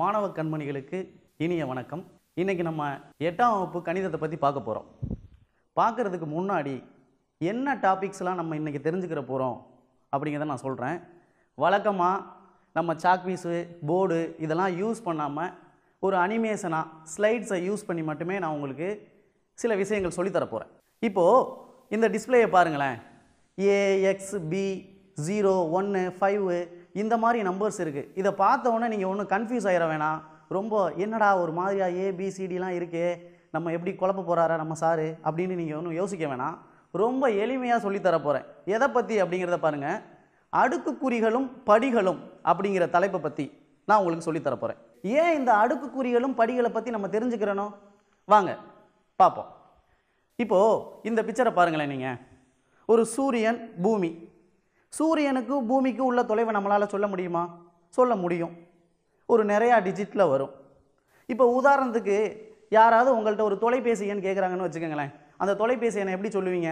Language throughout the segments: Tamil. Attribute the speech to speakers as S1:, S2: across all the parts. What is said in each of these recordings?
S1: மாணவ கண்மணிகளுக்கு இனிய வணக்கம் இன்றைக்கி நம்ம எட்டாம் வகுப்பு கணிதத்தை பற்றி பார்க்க போகிறோம் பார்க்குறதுக்கு முன்னாடி என்ன டாபிக்ஸ்லாம் நம்ம இன்றைக்கி தெரிஞ்சுக்கிற போகிறோம் அப்படிங்கிறத நான் சொல்கிறேன் வழக்கமாக நம்ம சாக்பீஸு போர்டு இதெல்லாம் யூஸ் பண்ணாமல் ஒரு அனிமேஷனாக ஸ்லைட்ஸை யூஸ் பண்ணி மட்டுமே நான் உங்களுக்கு சில விஷயங்கள் சொல்லித்தர போகிறேன் இப்போது இந்த டிஸ்பிளேயை பாருங்களேன் ஏஎக்ஸ் பி ஜீரோ ஒன்று ஃபைவு இந்த மாதிரி நம்பர்ஸ் இருக்குது இதை பார்த்த உடனே நீங்கள் ஒன்றும் கன்ஃபியூஸ் ஆகிட வேணாம் ரொம்ப என்னடா ஒரு மாதிரியாக ஏபிசிடிலாம் இருக்கே நம்ம எப்படி குழப்ப போகிறாரா நம்ம சாரு அப்படின்னு நீங்கள் ஒன்றும் யோசிக்க வேணாம் ரொம்ப எளிமையாக சொல்லித்தர போகிறேன் எதை பற்றி அப்படிங்கிறத பாருங்கள் அடுக்குக்குறிகளும் படிகளும் அப்படிங்கிற தலைப்பை பற்றி நான் உங்களுக்கு சொல்லித்தர போகிறேன் ஏன் இந்த அடுக்குக்குறிகளும் படிகளை பற்றி நம்ம தெரிஞ்சுக்கிறனோ வாங்க பார்ப்போம் இப்போது இந்த பிக்சரை பாருங்களேன் நீங்கள் ஒரு சூரியன் பூமி சூரியனுக்கும் பூமிக்கும் உள்ள தொலைவை நம்மளால் சொல்ல முடியுமா சொல்ல முடியும் ஒரு நிறையா டிஜிட்டில் வரும் இப்போ உதாரணத்துக்கு யாராவது உங்கள்கிட்ட ஒரு தொலைபேசி எண் கேட்குறாங்கன்னு வச்சுக்கோங்களேன் அந்த தொலைபேசி எண்ணை எப்படி சொல்லுவீங்க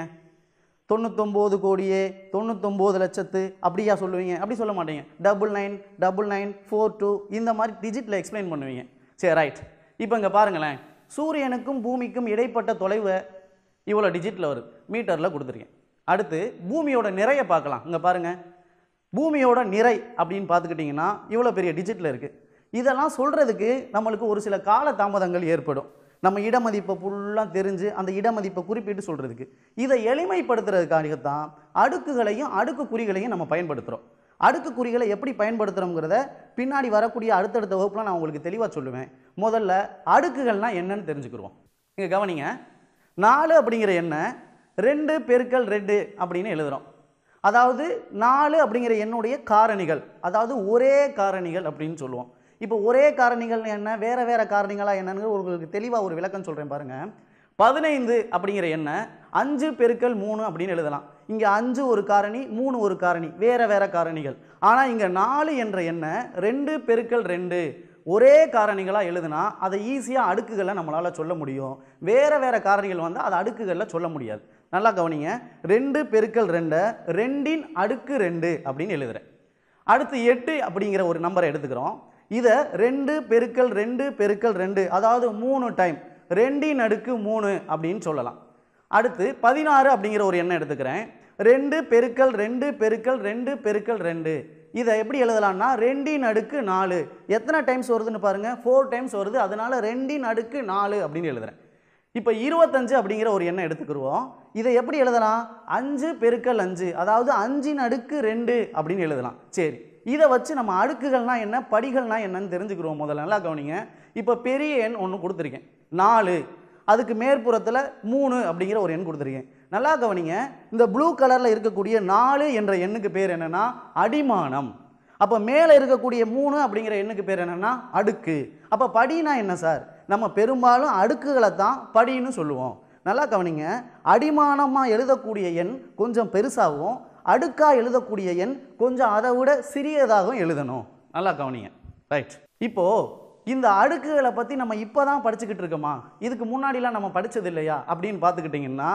S1: தொண்ணூத்தொம்போது கோடியே தொண்ணூத்தொம்போது லட்சத்து அப்படியா சொல்லுவீங்க அப்படி சொல்ல மாட்டீங்க double nine double nine four two இந்த மாதிரி டிஜிட்டில் எக்ஸ்பிளைன் பண்ணுவீங்க சரி ரைட் இப்போ இங்கே பாருங்களேன் சூரியனுக்கும் பூமிக்கும் இடைப்பட்ட தொலைவை இவ்வளோ டிஜிட்டில் வரும் மீட்டரில் கொடுத்துருக்கேன் அடுத்து பூமியோட நிறைய பார்க்கலாம் இங்கே பாருங்கள் பூமியோட நிறை அப்படின்னு பார்த்துக்கிட்டிங்கன்னா இவ்வளோ பெரிய டிஜிட்டில் இருக்குது இதெல்லாம் சொல்கிறதுக்கு நம்மளுக்கு ஒரு சில கால தாமதங்கள் ஏற்படும் நம்ம இடமதிப்பை ஃபுல்லாக தெரிஞ்சு அந்த இடமதிப்பை குறிப்பிட்டு சொல்கிறதுக்கு இதை எளிமைப்படுத்துறதுக்காகத்தான் அடுக்குகளையும் அடுக்கு குறிகளையும் நம்ம பயன்படுத்துகிறோம் அடுக்கு குறிகளை எப்படி பயன்படுத்துகிறோங்கிறத பின்னாடி வரக்கூடிய அடுத்தடுத்த வகுப்பில் நான் உங்களுக்கு தெளிவாக சொல்லுவேன் முதல்ல அடுக்குகள்னால் என்னன்னு தெரிஞ்சுக்கிறோம் இங்கே கவனிங்க நாலு அப்படிங்கிற எண்ணெய் ரெண்டு பெருக்கள் ரெண்டு அப்படின்னு எழுதுகிறோம் அதாவது நாலு அப்படிங்கிற என்னுடைய காரணிகள் அதாவது ஒரே காரணிகள் அப்படின்னு சொல்லுவோம் இப்போ ஒரே காரணிகள் என்ன வேறு வேறு காரணிகளாக என்னென்னு உங்களுக்கு தெளிவாக ஒரு விளக்கம் சொல்கிறேன் பாருங்கள் பதினைந்து அப்படிங்கிற எண்ணை அஞ்சு பெருக்கள் மூணு அப்படின்னு எழுதலாம் இங்கே அஞ்சு ஒரு காரணி மூணு ஒரு காரணி வேறு வேறு காரணிகள் ஆனால் இங்கே நாலு என்ற எண்ணெய் ரெண்டு பெருக்கல் ரெண்டு ஒரே காரணிகளாக எழுதுனா அதை ஈஸியாக அடுக்குகளை நம்மளால் சொல்ல முடியும் வேறு வேறு காரணிகள் வந்தால் அதை அடுக்குகளில் சொல்ல முடியாது நல்லா கவனிங்க ரெண்டு பெருக்கல் ரெண்டை ரெண்டின் அடுக்கு ரெண்டு அப்படின்னு எழுதுகிறேன் அடுத்து எட்டு அப்படிங்கிற ஒரு நம்பரை எடுத்துக்கிறோம் இதை ரெண்டு பெருக்கல் ரெண்டு பெருக்கல் ரெண்டு அதாவது மூணு டைம் ரெண்டின் அடுக்கு மூணு அப்படின்னு சொல்லலாம் அடுத்து பதினாறு அப்படிங்கிற ஒரு எண்ணை எடுத்துக்கிறேன் ரெண்டு பெருக்கல் ரெண்டு பெருக்கல் ரெண்டு பெருக்கல் ரெண்டு இதை எப்படி எழுதலாம்னா ரெண்டின் அடுக்கு நாலு எத்தனை டைம்ஸ் வருதுன்னு பாருங்கள் ஃபோர் டைம்ஸ் வருது அதனால் ரெண்டின் அடுக்கு நாலு அப்படின்னு எழுதுகிறேன் இப்போ இருபத்தஞ்சு அப்படிங்கிற ஒரு எண்ணை எடுத்துக்கிடுவோம் இதை எப்படி எழுதலாம் அஞ்சு பெருக்கல் அஞ்சு அதாவது அஞ்சின் அடுக்கு ரெண்டு அப்படின்னு எழுதலாம் சரி இதை வச்சு நம்ம அடுக்குகள்னால் என்ன படிகள்னால் என்னன்னு தெரிஞ்சுக்கிறோம் முதல்ல நல்லா கவனிங்க இப்போ பெரிய எண் ஒன்று கொடுத்துருக்கேன் நாலு அதுக்கு மேற்புறத்தில் மூணு அப்படிங்கிற ஒரு எண் கொடுத்துருக்கேன் நல்லா கவனிங்க இந்த ப்ளூ கலரில் இருக்கக்கூடிய நாலு என்ற எண்ணுக்கு பேர் என்னென்னா அடிமானம் அப்போ மேலே இருக்கக்கூடிய மூணு அப்படிங்கிற எண்ணுக்கு பேர் என்னென்னா அடுக்கு அப்போ படினா என்ன சார் நம்ம பெரும்பாலும் அடுக்குகளை தான் படின்னு சொல்லுவோம் நல்லா கவனிங்க அடிமானமாக எழுதக்கூடிய எண் கொஞ்சம் பெருசாகவும் அடுக்காக எழுதக்கூடிய எண் கொஞ்சம் அதை விட சிறியதாகவும் எழுதணும் நல்லா கவனிங்க ரைட் இப்போது இந்த அடுக்குகளை பற்றி நம்ம இப்போ தான் படிச்சுக்கிட்டு இருக்கோமா இதுக்கு முன்னாடிலாம் நம்ம படித்தது இல்லையா அப்படின்னு பார்த்துக்கிட்டிங்கன்னா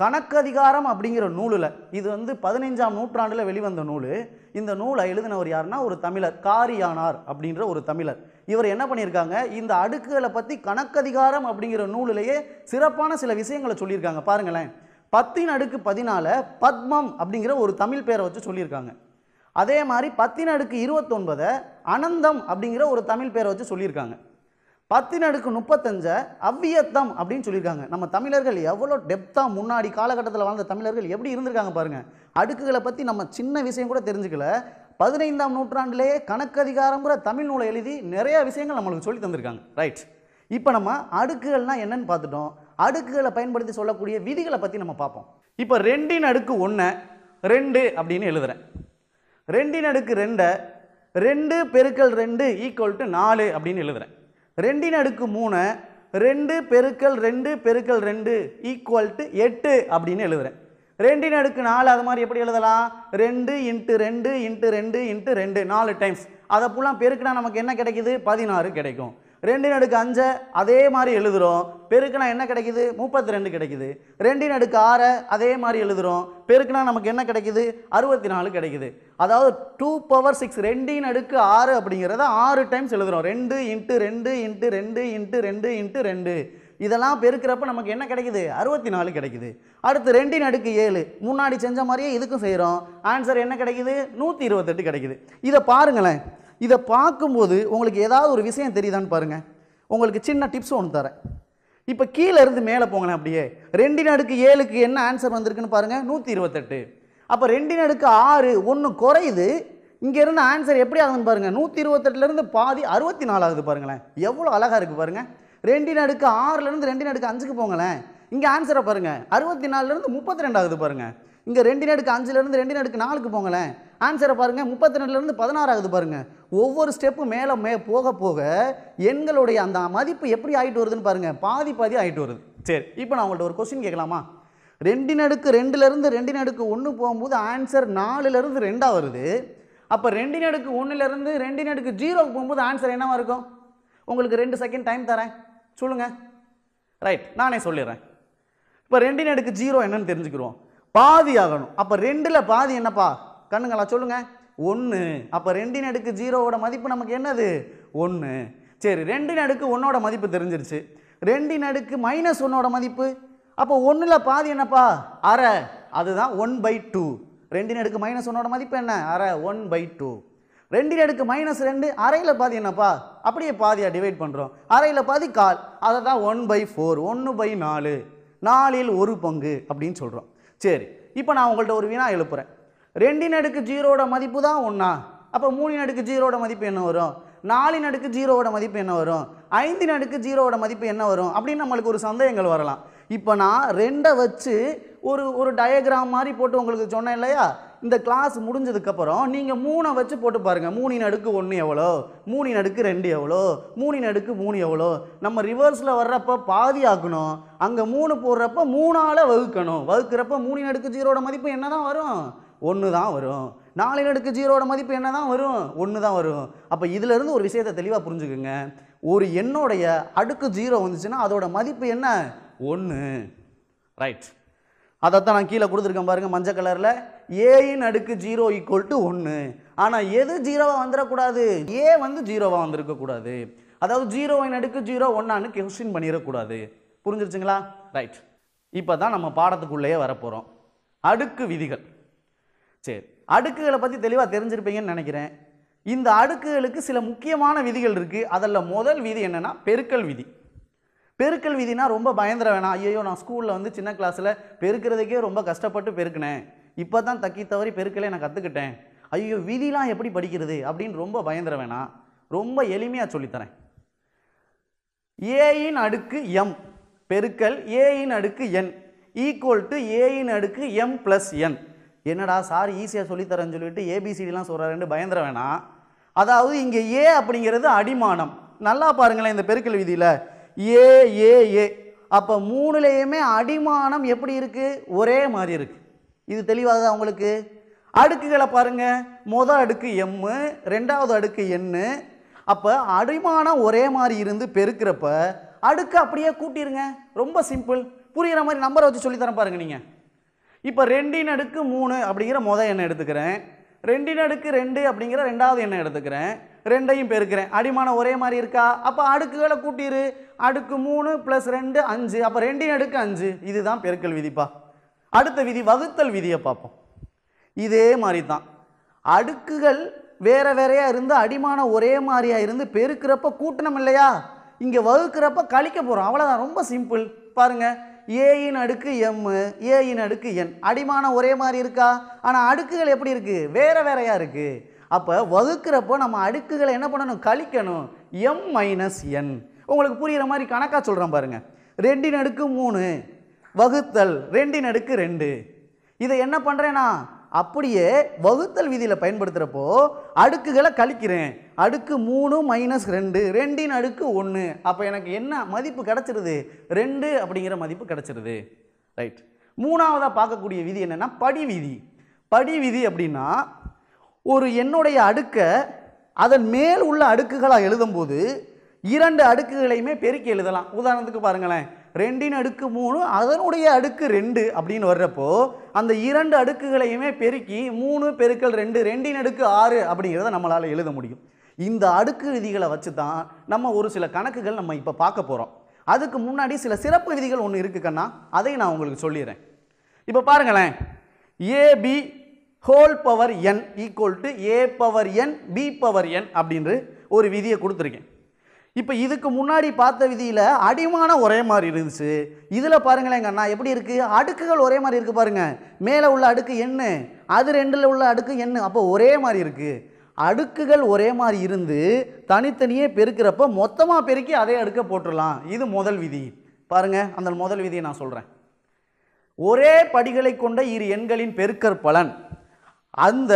S1: கணக்கதிகாரம் அப்படிங்கிற நூலில் இது வந்து பதினைஞ்சாம் நூற்றாண்டில் வெளிவந்த நூல் இந்த நூலை எழுதினவர் யாருன்னா ஒரு தமிழர் காரியானார் அப்படின்ற ஒரு தமிழர் இவர் என்ன பண்ணியிருக்காங்க இந்த அடுக்குகளை பற்றி கணக்கதிகாரம் அப்படிங்கிற நூலிலேயே சிறப்பான சில விஷயங்களை சொல்லியிருக்காங்க பாருங்களேன் பத்தின் அடுக்கு பதினால பத்மம் அப்படிங்கிற ஒரு தமிழ் பேரை வச்சு சொல்லியிருக்காங்க அதே மாதிரி பத்தின் அடுக்கு இருபத்தொன்பதை அனந்தம் அப்படிங்கிற ஒரு தமிழ் பேரை வச்சு சொல்லியிருக்காங்க பத்தின் அடுக்கு முப்பத்தஞ்சை அவ்வியத்தம் அப்படின்னு சொல்லியிருக்காங்க நம்ம தமிழர்கள் எவ்வளோ டெப்த்தாக முன்னாடி காலகட்டத்தில் வாழ்ந்த தமிழர்கள் எப்படி இருந்திருக்காங்க பாருங்கள் அடுக்குகளை பற்றி நம்ம சின்ன விஷயம் கூட தெரிஞ்சுக்கல பதினைந்தாம் நூற்றாண்டிலேயே கணக்கதிகாரங்கிற தமிழ் நூலை எழுதி நிறைய விஷயங்கள் நம்மளுக்கு சொல்லி தந்திருக்காங்க ரைட் இப்போ நம்ம அடுக்குகள்னால் என்னென்னு பார்த்துட்டோம் அடுக்குகளை பயன்படுத்தி சொல்லக்கூடிய விதிகளை பற்றி நம்ம பார்ப்போம் இப்போ ரெண்டின் அடுக்கு ஒன்று ரெண்டு அப்படின்னு எழுதுகிறேன் ரெண்டின் அடுக்கு ரெண்டை ரெண்டு பெருக்கல் ரெண்டு ஈக்குவல் டு நாலு அப்படின்னு எழுதுகிறேன் ரெண்டின் அடுக்கு மூணு ரெண்டு பெருக்கல் ரெண்டு பெருக்கல் ரெண்டு ஈக்குவல் டு எட்டு அப்படின்னு எழுதுகிறேன் ரெண்டின் அடுக்கு நாலு அது மாதிரி எப்படி எழுதலாம் ரெண்டு இன்ட்டு ரெண்டு இன்ட்டு ரெண்டு இன்ட்டு ரெண்டு நாலு டைம்ஸ் அதை ஃபுல்லாக பெருக்கினா நமக்கு என்ன கிடைக்குது பதினாறு கிடைக்கும் ரெண்டின் அடுக்கு அஞ்சை அதே மாதிரி எழுதுகிறோம் பெருக்குனா என்ன கிடைக்குது முப்பத்தி ரெண்டு கிடைக்குது ரெண்டின் அடுக்கு ஆறை அதே மாதிரி எழுதுகிறோம் பெருக்குனா நமக்கு என்ன கிடைக்குது அறுபத்தி நாலு கிடைக்குது அதாவது டூ பவர் சிக்ஸ் ரெண்டின் அடுக்கு ஆறு அப்படிங்கிறத ஆறு டைம்ஸ் எழுதுகிறோம் ரெண்டு இன்ட்டு ரெண்டு இன்ட்டு ரெண்டு இன்ட்டு ரெண்டு இன்ட்டு ரெண்டு இதெல்லாம் பெருக்கிறப்ப நமக்கு என்ன கிடைக்குது அறுபத்தி நாலு கிடைக்குது அடுத்து ரெண்டின் அடுக்கு ஏழு முன்னாடி செஞ்ச மாதிரியே இதுக்கும் செய்கிறோம் ஆன்சர் என்ன கிடைக்குது நூற்றி இருபத்தெட்டு கிடைக்குது இதை பாருங்களேன் இதை பார்க்கும்போது உங்களுக்கு ஏதாவது ஒரு விஷயம் தெரியுதான்னு பாருங்கள் உங்களுக்கு சின்ன டிப்ஸ் ஒன்று தரேன் இப்போ கீழே இருந்து மேலே போங்களேன் அப்படியே ரெண்டின் அடுக்கு ஏழுக்கு என்ன ஆன்சர் வந்திருக்குன்னு பாருங்கள் நூற்றி இருபத்தெட்டு அப்போ ரெண்டின் அடுக்கு ஆறு ஒன்று குறையுது இங்கேருந்து ஆன்சர் எப்படி ஆகுதுன்னு பாருங்கள் நூற்றி இருபத்தெட்டுலேருந்து பாதி அறுபத்தி நாலாகுது பாருங்களேன் எவ்வளோ அழகாக இருக்குது பாருங்கள் ரெண்டின் அடுக்கு ஆறுலேருந்து ரெண்டின் அடுக்கு அஞ்சுக்கு போங்களேன் இங்கே ஆன்சரை பாருங்கள் அறுபத்தி நாலுலேருந்து முப்பத்தி ரெண்டாவது பாருங்கள் இங்கே ரெண்டின் அடுக்கு அஞ்சுலேருந்து ரெண்டின் அடுக்கு நாலுக்கு போங்களேன் ஆன்சரை பாருங்கள் முப்பத்தி ரெண்டுலேருந்து பதினாறு ஆகுது பாருங்கள் ஒவ்வொரு ஸ்டெப்பு மேலே மே போக போக எண்களுடைய அந்த மதிப்பு எப்படி ஆகிட்டு வருதுன்னு பாருங்கள் பாதி பாதி ஆகிட்டு வருது சரி இப்போ நான் உங்கள்கிட்ட ஒரு கொஸ்டின் கேட்கலாமா ரெண்டின் அடுக்கு ரெண்டுலேருந்து ரெண்டின் அடுக்கு ஒன்று போகும்போது ஆன்சர் நாலுலேருந்து ரெண்டாக வருது அப்போ ரெண்டின் அடுக்கு ஒன்றுலேருந்து ரெண்டின் அடுக்கு ஜீரோவுக்கு போகும்போது ஆன்சர் என்னவாக இருக்கும் உங்களுக்கு ரெண்டு செகண்ட் டைம் தரேன் சொல்லுங்கள் ரைட் நானே சொல்லிடுறேன் இப்போ ரெண்டின் அடுக்கு ஜீரோ என்னன்னு தெரிஞ்சுக்கிறோம் பாதி ஆகணும் அப்போ ரெண்டில் பாதி என்னப்பா கண்ணுங்களா சொல்லுங்கள் ஒன்று அப்போ ரெண்டின் அடுக்கு ஜீரோவோட மதிப்பு நமக்கு என்னது ஒன்று சரி ரெண்டின் அடுக்கு ஒன்னோட மதிப்பு தெரிஞ்சிருச்சு ரெண்டின் அடுக்கு மைனஸ் ஒன்னோட மதிப்பு அப்போ ஒன்றில் பாதி என்னப்பா அரை அதுதான் ஒன் பை டூ ரெண்டின் அடுக்கு மைனஸ் ஒன்னோட மதிப்பு என்ன அரை ஒன் பை டூ ரெண்டு அடுக்கு மைனஸ் ரெண்டு அரையில் பாதி என்னப்பா அப்படியே பாதியாக டிவைட் பண்ணுறோம் அறையில் பாதி கால் அதை தான் ஒன் பை ஃபோர் ஒன்று பை நாலு நாலில் ஒரு பங்கு அப்படின்னு சொல்கிறோம் சரி இப்போ நான் உங்கள்கிட்ட ஒரு வினா எழுப்புறேன் ரெண்டின் அடுக்கு ஜீரோட மதிப்பு தான் ஒன்றா அப்போ மூணின் அடுக்கு ஜீரோட மதிப்பு என்ன வரும் நாலின் அடுக்கு ஜீரோட மதிப்பு என்ன வரும் ஐந்தின் அடுக்கு ஜீரோட மதிப்பு என்ன வரும் அப்படின்னு நம்மளுக்கு ஒரு சந்தேகங்கள் வரலாம் இப்போ நான் ரெண்டை வச்சு ஒரு ஒரு டயக்ராம் மாதிரி போட்டு உங்களுக்கு சொன்னேன் இல்லையா இந்த கிளாஸ் முடிஞ்சதுக்கப்புறம் நீங்கள் மூணை வச்சு போட்டு பாருங்கள் மூணின் அடுக்கு ஒன்று எவ்வளோ மூணின் அடுக்கு ரெண்டு எவ்வளோ மூணின் அடுக்கு மூணு எவ்வளோ நம்ம ரிவர்ஸில் வர்றப்போ பாதி ஆக்கணும் அங்கே மூணு போடுறப்ப மூணால் வகுக்கணும் வகுக்கிறப்ப மூணின் அடுக்கு ஜீரோட மதிப்பு என்ன தான் வரும் ஒன்று தான் வரும் நாலின் அடுக்கு ஜீரோட மதிப்பு என்ன தான் வரும் ஒன்று தான் வரும் அப்போ இதிலேருந்து ஒரு விஷயத்தை தெளிவாக புரிஞ்சுக்குங்க ஒரு எண்ணுடைய அடுக்கு ஜீரோ வந்துச்சுன்னா அதோட மதிப்பு என்ன ஒன்று ரைட் அதைத்தான் நான் கீழே கொடுத்துருக்கேன் பாருங்கள் மஞ்சள் கலரில் ஏயின் அடுக்கு ஜீரோ ஈக்குவல் டு ஒன்று ஆனால் எது ஜீரோவாக வந்துடக்கூடாது ஏ வந்து ஜீரோவாக வந்திருக்கக்கூடாது அதாவது ஜீரோவின் அடுக்கு ஜீரோ ஒன்னான்னு கொஸ்டின் பண்ணிடக்கூடாது புரிஞ்சிருச்சுங்களா ரைட் இப்போ தான் நம்ம பாடத்துக்குள்ளேயே வரப்போகிறோம் அடுக்கு விதிகள் சரி அடுக்குகளை பற்றி தெளிவாக தெரிஞ்சிருப்பீங்கன்னு நினைக்கிறேன் இந்த அடுக்குகளுக்கு சில முக்கியமான விதிகள் இருக்குது அதில் முதல் விதி என்னென்னா பெருக்கல் விதி பெருக்கல் விதினா ரொம்ப பயந்துட வேணாம் ஐயோ நான் ஸ்கூலில் வந்து சின்ன கிளாஸில் பெருக்கிறதுக்கே ரொம்ப கஷ்டப்பட்டு பெருக்கினேன் இப்போ தான் தக்கி தவறி பெருக்கலை நான் கற்றுக்கிட்டேன் ஐயோ விதிலாம் எப்படி படிக்கிறது அப்படின்னு ரொம்ப பயந்துட வேணாம் ரொம்ப எளிமையாக சொல்லித்தரேன் ஏயின் அடுக்கு எம் பெருக்கல் ஏயின் அடுக்கு என் ஈக்குவல் டு ஏயின் அடுக்கு எம் ப்ளஸ் என் என்னடா சார் ஈஸியாக சொல்லித்தரேன்னு சொல்லிட்டு ஏபிசிடிலாம் சொல்கிறாருன்னு பயந்துட வேணாம் அதாவது இங்கே ஏ அப்படிங்கிறது அடிமானம் நல்லா பாருங்களேன் இந்த பெருக்கல் விதியில் ஏ ஏ ஏ அப்போ மூணுலேயுமே அடிமானம் எப்படி இருக்குது ஒரே மாதிரி இருக்குது இது தெளிவாக அவங்களுக்கு அடுக்குகளை பாருங்க மொதல் அடுக்கு எம்மு ரெண்டாவது அடுக்கு எண்ணு அப்போ அடிமானம் ஒரே மாதிரி இருந்து பெருக்கிறப்ப அடுக்கு அப்படியே கூட்டிடுங்க ரொம்ப சிம்பிள் புரிகிற மாதிரி நம்பரை வச்சு சொல்லித்தரேன் பாருங்க நீங்கள் இப்போ ரெண்டின் அடுக்கு மூணு அப்படிங்கிற மொதல் எண்ணெய் எடுத்துக்கிறேன் ரெண்டின் அடுக்கு ரெண்டு அப்படிங்கிற ரெண்டாவது எண்ணெய் எடுத்துக்கிறேன் ரெண்டையும் பெருக்கிறேன் அடிமானம் ஒரே மாதிரி இருக்கா அப்போ அடுக்குகளை கூட்டிரு அடுக்கு மூணு ப்ளஸ் ரெண்டு அஞ்சு அப்போ ரெண்டின் அடுக்கு அஞ்சு இதுதான் பெருக்கல் விதிப்பா அடுத்த விதி வகுத்தல் விதியை பார்ப்போம் இதே மாதிரி தான் அடுக்குகள் வேற வேறையாக இருந்து அடிமானம் ஒரே மாதிரியாக இருந்து பெருக்கிறப்ப கூட்டணம் இல்லையா இங்கே வகுக்கிறப்ப கழிக்க போகிறோம் அவ்வளோதான் ரொம்ப சிம்பிள் பாருங்கள் ஏயின் அடுக்கு எம் ஏயின் அடுக்கு என் அடிமானம் ஒரே மாதிரி இருக்கா ஆனால் அடுக்குகள் எப்படி இருக்குது வேற வேறையாக இருக்குது அப்போ வகுக்கிறப்போ நம்ம அடுக்குகளை என்ன பண்ணணும் கழிக்கணும் எம் மைனஸ் என் உங்களுக்கு புரிகிற மாதிரி கணக்காக சொல்கிறேன் பாருங்கள் ரெண்டின் அடுக்கு மூணு வகுத்தல் ரெண்டின் அடுக்கு ரெண்டு இதை என்ன பண்ணுறேன்னா அப்படியே வகுத்தல் விதியில் பயன்படுத்துகிறப்போ அடுக்குகளை கழிக்கிறேன் அடுக்கு மூணு மைனஸ் ரெண்டு ரெண்டின் அடுக்கு ஒன்று அப்போ எனக்கு என்ன மதிப்பு கிடச்சிருது ரெண்டு அப்படிங்கிற மதிப்பு கிடச்சிருது ரைட் மூணாவதாக பார்க்கக்கூடிய விதி என்னென்னா படி விதி படி விதி அப்படின்னா ஒரு என்னுடைய அடுக்கை அதன் மேல் உள்ள அடுக்குகளாக எழுதும்போது இரண்டு அடுக்குகளையுமே பெருக்கி எழுதலாம் உதாரணத்துக்கு பாருங்களேன் ரெண்டின் அடுக்கு மூணு அதனுடைய அடுக்கு ரெண்டு அப்படின்னு வர்றப்போ அந்த இரண்டு அடுக்குகளையுமே பெருக்கி மூணு பெருக்கல் ரெண்டு ரெண்டின் அடுக்கு ஆறு அப்படிங்கிறத நம்மளால் எழுத முடியும் இந்த அடுக்கு விதிகளை வச்சு தான் நம்ம ஒரு சில கணக்குகள் நம்ம இப்போ பார்க்க போகிறோம் அதுக்கு முன்னாடி சில சிறப்பு விதிகள் ஒன்று கண்ணா அதை நான் உங்களுக்கு சொல்லிடுறேன் இப்போ பாருங்களேன் A B whole power N equal to A power N B power N அப்படின்று ஒரு விதியை கொடுத்துருக்கேன் இப்போ இதுக்கு முன்னாடி பார்த்த விதியில் அடிமானம் ஒரே மாதிரி இருந்துச்சு இதில் பாருங்களேங்க அண்ணா எப்படி இருக்குது அடுக்குகள் ஒரே மாதிரி இருக்குது பாருங்கள் மேலே உள்ள அடுக்கு எண்ணு அது ரெண்டில் உள்ள அடுக்கு எண்ணு அப்போ ஒரே மாதிரி இருக்குது அடுக்குகள் ஒரே மாதிரி இருந்து தனித்தனியே பெருக்கிறப்ப மொத்தமாக பெருக்கி அதே அடுக்கை போட்டுடலாம் இது முதல் விதி பாருங்கள் அந்த முதல் விதியை நான் சொல்கிறேன் ஒரே படிகளை கொண்ட இரு எண்களின் பெருக்கற் பலன் அந்த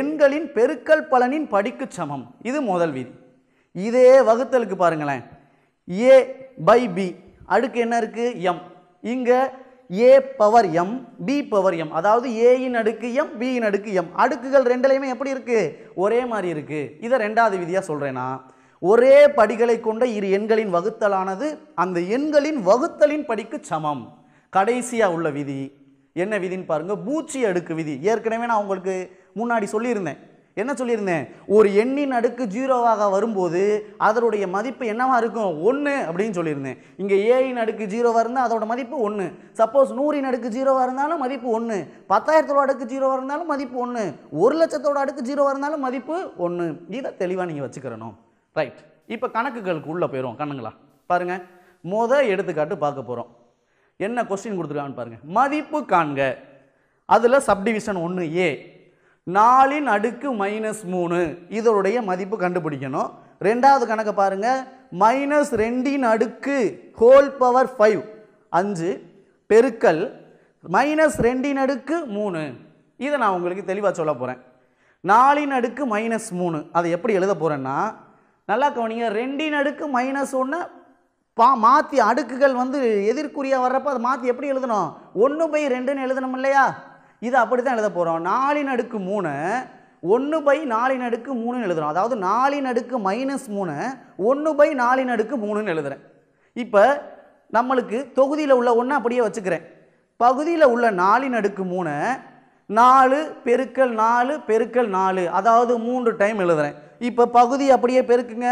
S1: எண்களின் பெருக்கல் பலனின் படிக்கு சமம் இது முதல் விதி இதே வகுத்தலுக்கு பாருங்களேன் ஏ பை பி அடுக்கு என்ன இருக்குது எம் இங்கே A power M B power M அதாவது ஏயின் அடுக்கு எம் பியின் அடுக்கு எம் அடுக்குகள் ரெண்டுலையுமே எப்படி இருக்குது ஒரே மாதிரி இருக்குது இதை ரெண்டாவது விதியாக சொல்கிறேன்னா ஒரே படிகளை கொண்ட இரு எண்களின் வகுத்தலானது அந்த எண்களின் வகுத்தலின் படிக்கு சமம் கடைசியாக உள்ள விதி என்ன விதின்னு பாருங்கள் பூச்சி அடுக்கு விதி ஏற்கனவே நான் உங்களுக்கு முன்னாடி சொல்லியிருந்தேன் என்ன சொல்லியிருந்தேன் ஒரு எண்ணின் அடுக்கு ஜீரோவாக வரும்போது அதனுடைய மதிப்பு என்னவாக இருக்கும் ஒன்று அப்படின்னு சொல்லியிருந்தேன் இங்கே ஏயின் அடுக்கு ஜீரோவாக இருந்தால் அதோட மதிப்பு ஒன்று சப்போஸ் நூறின் அடுக்கு ஜீரோவாக இருந்தாலும் மதிப்பு ஒன்று பத்தாயிரத்தோட அடுக்கு ஜீரோவாக இருந்தாலும் மதிப்பு ஒன்று ஒரு லட்சத்தோட அடுக்கு ஜீரோவாக இருந்தாலும் மதிப்பு ஒன்று இதை தெளிவாக நீங்கள் வச்சுக்கிறணும் ரைட் இப்போ கணக்குகளுக்கு உள்ளே போயிடும் கண்ணுங்களா பாருங்கள் மோத எடுத்துக்காட்டு பார்க்க போகிறோம் என்ன கொஸ்டின் கொடுத்துருக்கான்னு பாருங்கள் மதிப்பு காண்க அதில் சப்டிவிஷன் ஒன்று ஏ நாலின் அடுக்கு மைனஸ் மூணு இதனுடைய மதிப்பு கண்டுபிடிக்கணும் ரெண்டாவது கணக்கை பாருங்கள் மைனஸ் ரெண்டின் அடுக்கு ஹோல் பவர் ஃபைவ் அஞ்சு பெருக்கல் மைனஸ் ரெண்டின் அடுக்கு மூணு இதை நான் உங்களுக்கு தெளிவாக சொல்ல போகிறேன் நாலின் அடுக்கு மைனஸ் மூணு அதை எப்படி எழுத போகிறேன்னா நல்லா கவனிங்க ரெண்டின் அடுக்கு மைனஸ் ஒன்று பா மாற்றி அடுக்குகள் வந்து எதிர்க்குறியாக வர்றப்போ அதை மாற்றி எப்படி எழுதணும் ஒன்று பை ரெண்டுன்னு எழுதணும் இல்லையா இது அப்படி தான் எழுத போகிறோம் நாலின் அடுக்கு மூணு ஒன்று பை நாலின் அடுக்கு மூணுன்னு எழுதுகிறோம் அதாவது நாலின் அடுக்கு மைனஸ் மூணு ஒன்று பை நாலின் அடுக்கு மூணுன்னு எழுதுகிறேன் இப்போ நம்மளுக்கு தொகுதியில் உள்ள ஒன்று அப்படியே வச்சுக்கிறேன் பகுதியில் உள்ள நாலின் அடுக்கு மூணு நாலு பெருக்கல் நாலு பெருக்கல் நாலு அதாவது மூன்று டைம் எழுதுகிறேன் இப்போ பகுதி அப்படியே பெருக்குங்க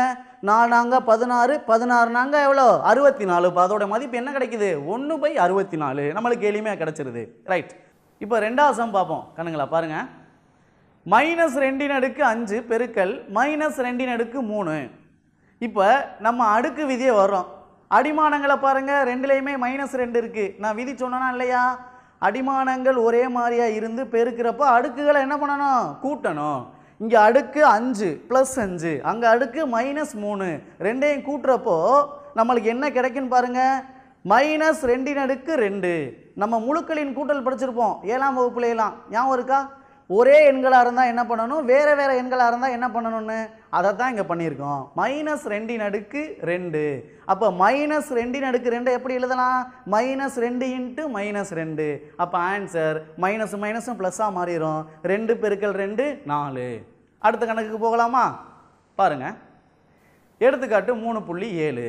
S1: நாலாங்க பதினாறு பதினாறு நாங்க எவ்வளோ அறுபத்தி நாலு இப்போ அதோட மதிப்பு என்ன கிடைக்குது ஒன்று பை அறுபத்தி நாலு நம்மளுக்கு எளிமையாக கிடச்சிருது ரைட் இப்போ ரெண்டாவது சம் பார்ப்போம் கண்ணுங்களா பாருங்கள் மைனஸ் ரெண்டின் அடுக்கு அஞ்சு பெருக்கல் மைனஸ் ரெண்டின் அடுக்கு மூணு இப்போ நம்ம அடுக்கு விதியை வர்றோம் அடிமானங்களை பாருங்கள் ரெண்டுலேயுமே மைனஸ் ரெண்டு இருக்குது நான் விதி சொன்னா இல்லையா அடிமானங்கள் ஒரே மாதிரியாக இருந்து பெருக்கிறப்ப அடுக்குகளை என்ன பண்ணணும் கூட்டணும் இங்கே அடுக்கு அஞ்சு ப்ளஸ் அஞ்சு அங்கே அடுக்கு மைனஸ் மூணு ரெண்டையும் கூட்டுறப்போ நம்மளுக்கு என்ன கிடைக்குன்னு பாருங்கள் மைனஸ் ரெண்டின் அடுக்கு ரெண்டு நம்ம முழுக்களின் கூட்டல் படிச்சிருப்போம் ஏழாம் எல்லாம் ஞாபகம் இருக்கா ஒரே எண்களாக இருந்தால் என்ன பண்ணணும் வேறு வேறு எண்களாக இருந்தால் என்ன பண்ணணும்னு அதை தான் இங்கே பண்ணியிருக்கோம் மைனஸ் ரெண்டின் அடுக்கு ரெண்டு அப்போ மைனஸ் ரெண்டின் அடுக்கு ரெண்டு எப்படி எழுதலாம் மைனஸ் ரெண்டு இன்ட்டு மைனஸ் ரெண்டு அப்போ ஆன்சர் மைனஸ் மைனஸும் ப்ளஸ்ஸாக மாறிடும் ரெண்டு பெருக்கல் ரெண்டு நாலு அடுத்த கணக்குக்கு போகலாமா பாருங்கள் எடுத்துக்காட்டு மூணு புள்ளி ஏழு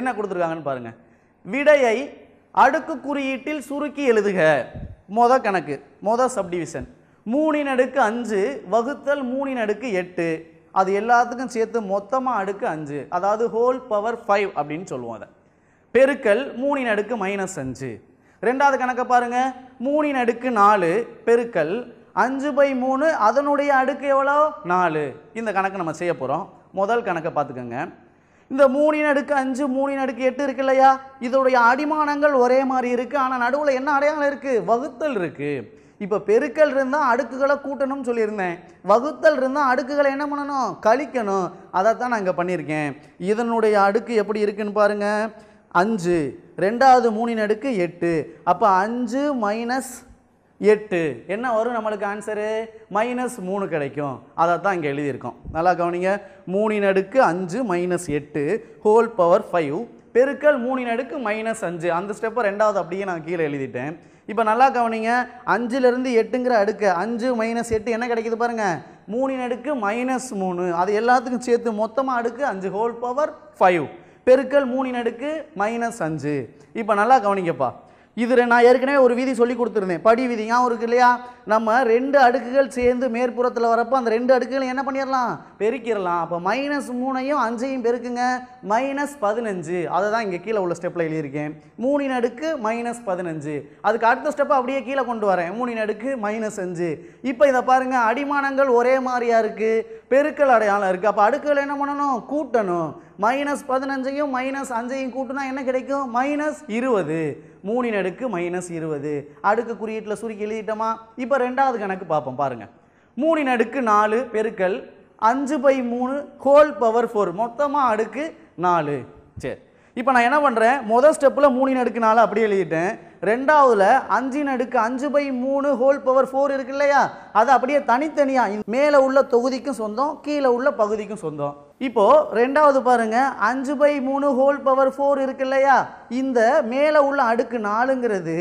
S1: என்ன கொடுத்துருக்காங்கன்னு பாருங்கள் விடையை அடுக்கு குறியீட்டில் சுருக்கி எழுதுக மொத கணக்கு மொத சப்டிவிஷன் மூணின் அடுக்கு அஞ்சு வகுத்தல் மூணின் அடுக்கு எட்டு அது எல்லாத்துக்கும் சேர்த்து மொத்தமாக அடுக்கு அஞ்சு அதாவது ஹோல் பவர் ஃபைவ் அப்படின்னு சொல்லுவோம் அதை பெருக்கல் மூணின் அடுக்கு மைனஸ் அஞ்சு ரெண்டாவது கணக்கை பாருங்கள் மூணின் அடுக்கு நாலு பெருக்கல் அஞ்சு பை மூணு அதனுடைய அடுக்கு எவ்வளோ நாலு இந்த கணக்கு நம்ம செய்ய போகிறோம் முதல் கணக்கை பார்த்துக்கோங்க இந்த மூணின் அடுக்கு அஞ்சு மூணின் அடுக்கு எட்டு இருக்கு இல்லையா இதோடைய அடிமானங்கள் ஒரே மாதிரி இருக்குது ஆனால் நடுவில் என்ன அடையாளம் இருக்குது வகுத்தல் இருக்குது இப்போ பெருக்கல் இருந்தால் அடுக்குகளை கூட்டணும்னு சொல்லியிருந்தேன் வகுத்தல் இருந்தால் அடுக்குகளை என்ன பண்ணணும் கழிக்கணும் அதைத்தான் நான் இங்கே பண்ணியிருக்கேன் இதனுடைய அடுக்கு எப்படி இருக்குன்னு பாருங்கள் அஞ்சு ரெண்டாவது மூணின் அடுக்கு எட்டு அப்போ அஞ்சு மைனஸ் எட்டு என்ன வரும் நம்மளுக்கு ஆன்சரு மைனஸ் மூணு கிடைக்கும் அதை தான் இங்கே எழுதியிருக்கோம் நல்லா கவனிங்க மூணின் அடுக்கு அஞ்சு மைனஸ் எட்டு ஹோல் பவர் ஃபைவ் பெருக்கல் மூணின் அடுக்கு மைனஸ் அஞ்சு அந்த ஸ்டெப்பை ரெண்டாவது அப்படியே நான் கீழே எழுதிட்டேன் இப்போ நல்லா கவனிங்க அஞ்சுலேருந்து எட்டுங்கிற அடுக்கு அஞ்சு மைனஸ் எட்டு என்ன கிடைக்கிது பாருங்கள் மூணின் அடுக்கு மைனஸ் மூணு அது எல்லாத்துக்கும் சேர்த்து மொத்தமாக அடுக்கு அஞ்சு ஹோல் பவர் ஃபைவ் பெருக்கல் மூணின் அடுக்கு மைனஸ் அஞ்சு இப்போ நல்லா கவனிங்கப்பா இது நான் ஏற்கனவே ஒரு விதி சொல்லி கொடுத்துருந்தேன் படி விதி ஏன் இருக்கு இல்லையா நம்ம ரெண்டு அடுக்குகள் சேர்ந்து மேற்புறத்தில் வரப்போ அந்த ரெண்டு அடுக்குகள் என்ன பண்ணிடலாம் பெருக்கிடலாம் அப்போ மைனஸ் மூணையும் அஞ்சையும் பெருக்குங்க மைனஸ் பதினஞ்சு அதை தான் இங்கே கீழே உள்ள ஸ்டெப்பில் எழுதியிருக்கேன் மூணின் அடுக்கு மைனஸ் பதினஞ்சு அதுக்கு அடுத்த ஸ்டெப்பை அப்படியே கீழே கொண்டு வரேன் மூணின் அடுக்கு மைனஸ் அஞ்சு இப்போ இதை பாருங்கள் அடிமானங்கள் ஒரே மாதிரியாக இருக்குது பெருக்கல் அடையாளம் இருக்குது அப்போ அடுக்குகள் என்ன பண்ணணும் கூட்டணும் மைனஸ் பதினஞ்சையும் மைனஸ் அஞ்சையும் கூட்டினா என்ன கிடைக்கும் மைனஸ் இருபது மூணின் அடுக்கு மைனஸ் இருபது அடுக்கு குறியீட்டில் சுருக்கி எழுதிட்டோமா இப்போ ரெண்டாவது கணக்கு பார்ப்போம் பாருங்கள் மூணின் அடுக்கு நாலு பெருக்கல் அஞ்சு பை மூணு ஹோல் பவர் ஃபோர் மொத்தமாக அடுக்கு நாலு சரி இப்போ நான் என்ன பண்ணுறேன் மொதல் ஸ்டெப்பில் மூணின் அடுக்கு நாலு அப்படியே எழுதிட்டேன் ரெண்டாவதுல அஞ்சின் அடுக்கு அஞ்சு பை மூணு ஹோல் பவர் ஃபோர் இருக்கு இல்லையா அது அப்படியே தனித்தனியாக மேலே உள்ள தொகுதிக்கும் சொந்தம் கீழே உள்ள பகுதிக்கும் சொந்தம் இப்போது ரெண்டாவது பாருங்கள் அஞ்சு பை மூணு ஹோல் பவர் ஃபோர் இருக்கு இல்லையா இந்த மேலே உள்ள அடுக்கு நாலுங்கிறது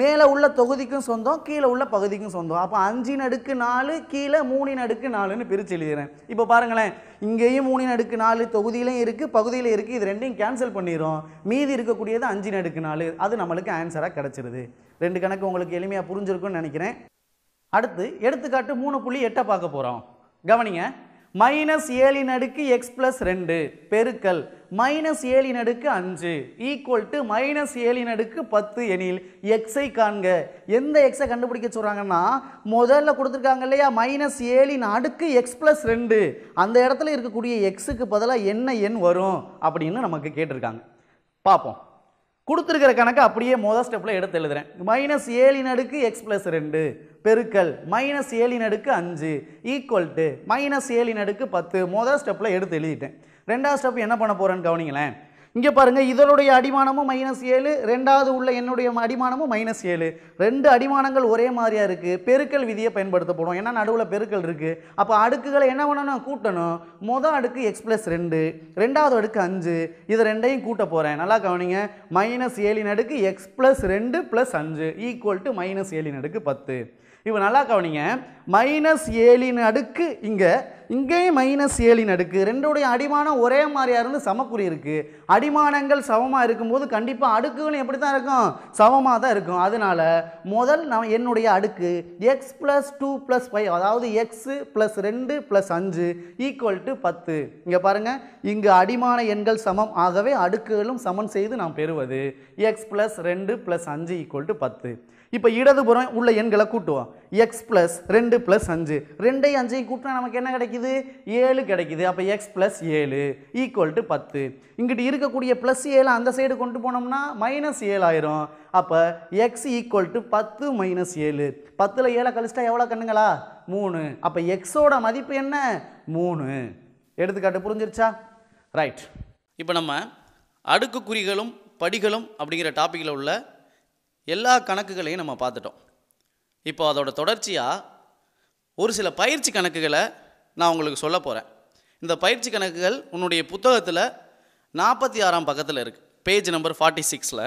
S1: மேலே உள்ள தொகுதிக்கும் சொந்தம் கீழே உள்ள பகுதிக்கும் சொந்தம் அப்போ அஞ்சின் அடுக்கு நாலு கீழே மூணின் அடுக்கு நாலுன்னு பிரிச்சு எழுதுகிறேன் இப்போ பாருங்களேன் இங்கேயும் மூணின் அடுக்கு நாலு தொகுதியிலையும் இருக்குது பகுதியில இருக்குது இது ரெண்டையும் கேன்சல் பண்ணிடும் மீதி இருக்கக்கூடியது அஞ்சின் அடுக்கு நாலு அது நம்மளுக்கு ஆன்சராக கிடச்சிருது ரெண்டு கணக்கு உங்களுக்கு எளிமையாக புரிஞ்சிருக்குன்னு நினைக்கிறேன் அடுத்து எடுத்துக்காட்டு மூணு புள்ளி எட்டை பார்க்க போகிறோம் கவனிங்க மைனஸ் ஏழின் அடுக்கு எக்ஸ் ப்ளஸ் ரெண்டு பெருக்கல் மைனஸ் ஏழின் அடுக்கு அஞ்சு ஈக்குவல் டு மைனஸ் ஏழின் அடுக்கு பத்து எனில் எக்ஸை காண்க எந்த எக்ஸை கண்டுபிடிக்க சொல்கிறாங்கன்னா முதல்ல கொடுத்துருக்காங்க இல்லையா மைனஸ் ஏழின் அடுக்கு எக்ஸ் ப்ளஸ் ரெண்டு அந்த இடத்துல இருக்கக்கூடிய எக்ஸுக்கு பதிலாக என்ன எண் வரும் அப்படின்னு நமக்கு கேட்டிருக்காங்க பார்ப்போம் கொடுத்துருக்கிற கணக்கு அப்படியே மொதல் ஸ்டெப்பில் எடுத்து எழுதுறேன் மைனஸ் ஏழின் அடுக்கு எக்ஸ் ப்ளஸ் ரெண்டு பெருக்கல் மைனஸ் ஏழின் அடுக்கு அஞ்சு ஈக்குவல் டு மைனஸ் ஏழின் அடுக்கு பத்து மொதல் ஸ்டெப்பில் எடுத்து எழுதிட்டேன் ரெண்டாவது ஸ்டெப் என்ன பண்ண போகிறேன்னு கவனிங்களேன் இங்கே பாருங்கள் இதனுடைய அடிமானமும் மைனஸ் ஏழு ரெண்டாவது உள்ள என்னுடைய அடிமானமும் மைனஸ் ஏழு ரெண்டு அடிமானங்கள் ஒரே மாதிரியாக இருக்குது பெருக்கல் விதியை பயன்படுத்த போகிறோம் ஏன்னா நடுவில் பெருக்கல் இருக்குது அப்போ அடுக்குகளை என்ன பண்ணணும் கூட்டணும் மொதல் அடுக்கு எக்ஸ் ப்ளஸ் ரெண்டு ரெண்டாவது அடுக்கு அஞ்சு இது ரெண்டையும் கூட்ட போகிறேன் நல்லா கவனிங்க மைனஸ் ஏழின் அடுக்கு எக்ஸ் ப்ளஸ் ரெண்டு ப்ளஸ் அஞ்சு ஈக்குவல் டு மைனஸ் ஏழின் அடுக்கு பத்து இப்போ நல்லா கவனிங்க மைனஸ் ஏழின் அடுக்கு இங்கே இங்கேயும் மைனஸ் ஏழின் அடுக்கு ரெண்டுடைய அடிமானம் ஒரே மாதிரியாக இருந்து சமக்குறி இருக்குது அடிமானங்கள் சமமாக இருக்கும்போது கண்டிப்பாக அடுக்குகளும் எப்படி தான் இருக்கும் சமமாக தான் இருக்கும் அதனால் முதல் நம்ம என்னுடைய அடுக்கு X plus two plus five அதாவது எக்ஸு ப்ளஸ் ரெண்டு ப்ளஸ் அஞ்சு ஈக்குவல் டு பத்து இங்கே பாருங்கள் இங்கு அடிமான எண்கள் சமம் ஆகவே அடுக்குகளும் சமன் செய்து நாம் பெறுவது எக்ஸ் ப்ளஸ் ரெண்டு ப்ளஸ் அஞ்சு ஈக்குவல் டு பத்து இப்போ இடதுபுறம் உள்ள எண்களை கூட்டுவோம் எக்ஸ் ப்ளஸ் ரெண்டு ப்ளஸ் அஞ்சு ரெண்டையும் அஞ்சையும் கூட்டினா நமக்கு என்ன கிடைக்கும் கிடைக்குது ஏழு கிடைக்குது அப்போ எக்ஸ் ப்ளஸ் ஏழு ஈக்குவல் டு பத்து இங்கிட்டு இருக்கக்கூடிய ப்ளஸ் ஏழு அந்த சைடு கொண்டு போனோம்னா மைனஸ் ஏழு ஆயிரும் அப்போ எக்ஸ் ஈக்குவல் டு பத்து மைனஸ் ஏழு பத்தில் ஏழை கழிச்சிட்டா எவ்வளோ கண்ணுங்களா மூணு அப்போ எக்ஸோட மதிப்பு என்ன மூணு எடுத்துக்காட்டு புரிஞ்சிருச்சா ரைட் இப்போ நம்ம அடுக்கு குறிகளும் படிகளும் அப்படிங்கிற டாப்பிக்கில் உள்ள எல்லா கணக்குகளையும் நம்ம பார்த்துட்டோம் இப்போ அதோட தொடர்ச்சியாக ஒரு சில பயிற்சி கணக்குகளை நான் உங்களுக்கு சொல்ல போகிறேன் இந்த பயிற்சி கணக்குகள் உன்னுடைய புத்தகத்தில் நாற்பத்தி ஆறாம் பக்கத்தில் இருக்குது பேஜ் நம்பர் ஃபார்ட்டி சிக்ஸில்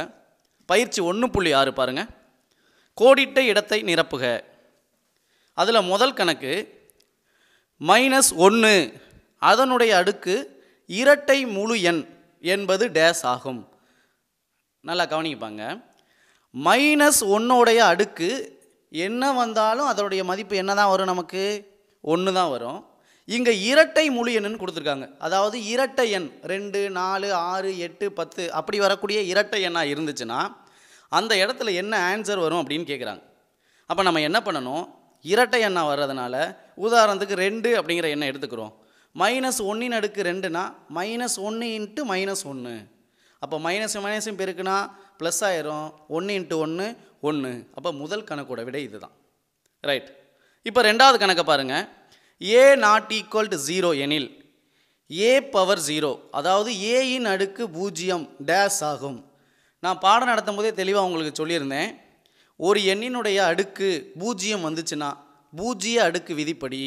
S1: பயிற்சி ஒன்று புள்ளி ஆறு பாருங்கள் கோடிட்ட இடத்தை நிரப்புக அதில் முதல் கணக்கு மைனஸ் ஒன்று அதனுடைய அடுக்கு இரட்டை முழு எண் என்பது டேஸ் ஆகும் நல்லா கவனிப்பாங்க மைனஸ் ஒன்னுடைய அடுக்கு என்ன வந்தாலும் அதனுடைய மதிப்பு என்ன தான் வரும் நமக்கு ஒன்று தான் வரும் இங்கே இரட்டை முழு எண்ணுன்னு கொடுத்துருக்காங்க அதாவது இரட்டை எண் ரெண்டு நாலு ஆறு எட்டு பத்து அப்படி வரக்கூடிய இரட்டை எண்ணாக இருந்துச்சுன்னா அந்த இடத்துல என்ன ஆன்சர் வரும் அப்படின்னு கேட்குறாங்க அப்போ நம்ம என்ன பண்ணணும் இரட்டை எண்ணாக வர்றதுனால உதாரணத்துக்கு ரெண்டு அப்படிங்கிற எண்ணை எடுத்துக்கிறோம் மைனஸ் ஒன்றின் அடுக்கு ரெண்டுனா மைனஸ் ஒன்று இன்ட்டு மைனஸ் ஒன்று அப்போ மைனஸ் மைனஸும் பெருக்குனா ப்ளஸ் ஆயிரும் ஒன்று இன்ட்டு ஒன்று ஒன்று அப்போ முதல் கணக்கோட விட இதுதான் ரைட் இப்போ ரெண்டாவது கணக்கை பாருங்கள் A not equal to zero எனில் ஏ பவர் ஜீரோ அதாவது ஏயின் அடுக்கு பூஜ்ஜியம் டேஸ் ஆகும் நான் பாடம் நடத்தும் போதே தெளிவாக உங்களுக்கு சொல்லியிருந்தேன் ஒரு எண்ணினுடைய அடுக்கு பூஜ்ஜியம் வந்துச்சுன்னா பூஜ்ஜிய அடுக்கு விதிப்படி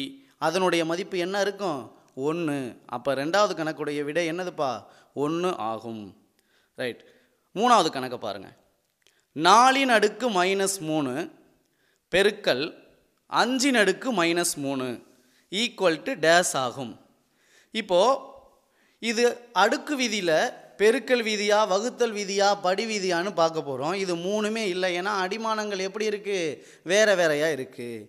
S1: அதனுடைய மதிப்பு என்ன இருக்கும் ஒன்று அப்போ ரெண்டாவது கணக்குடைய விட என்னதுப்பா ஒன்று ஆகும் ரைட் மூணாவது கணக்கை பாருங்கள் நாலின் அடுக்கு மைனஸ் மூணு பெருக்கல் அஞ்சின் அடுக்கு மைனஸ் மூணு ஈக்குவல் டு டேஸ் ஆகும் இப்போது இது அடுக்கு விதியில் பெருக்கல் விதியா வகுத்தல் விதியா படி விதியான்னு பார்க்க போகிறோம் இது மூணுமே இல்லை ஏன்னா அடிமானங்கள் எப்படி இருக்குது வேறு வேறையாக இருக்குது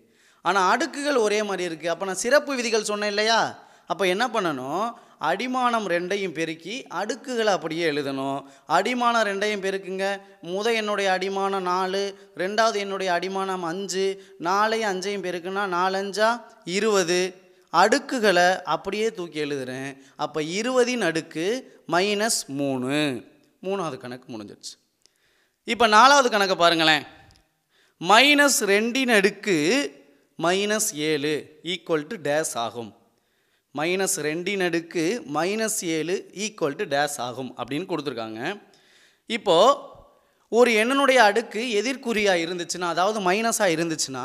S1: ஆனால் அடுக்குகள் ஒரே மாதிரி இருக்குது அப்போ நான் சிறப்பு விதிகள் சொன்னேன் இல்லையா அப்போ என்ன பண்ணணும் அடிமானம் ரெண்டையும் பெருக்கி அடுக்குகளை அப்படியே எழுதணும் அடிமானம் ரெண்டையும் பெருக்குங்க முத என்னுடைய அடிமானம் நாலு ரெண்டாவது என்னுடைய அடிமானம் அஞ்சு நாலையும் அஞ்சையும் பெருக்குன்னா நாலஞ்சா இருபது அடுக்குகளை அப்படியே தூக்கி எழுதுகிறேன் அப்போ இருபதின் அடுக்கு மைனஸ் மூணு மூணாவது கணக்கு முடிஞ்சிடுச்சு இப்போ நாலாவது கணக்கை பாருங்களேன் மைனஸ் ரெண்டின் அடுக்கு மைனஸ் ஏழு ஈக்குவல் டு டேஸ் ஆகும் மைனஸ் ரெண்டின் அடுக்கு மைனஸ் ஏழு ஈக்குவல் டு டேஸ் ஆகும் அப்படின்னு கொடுத்துருக்காங்க இப்போது ஒரு எண்ணனுடைய அடுக்கு எதிர்குறியாக இருந்துச்சுன்னா அதாவது மைனஸாக இருந்துச்சுன்னா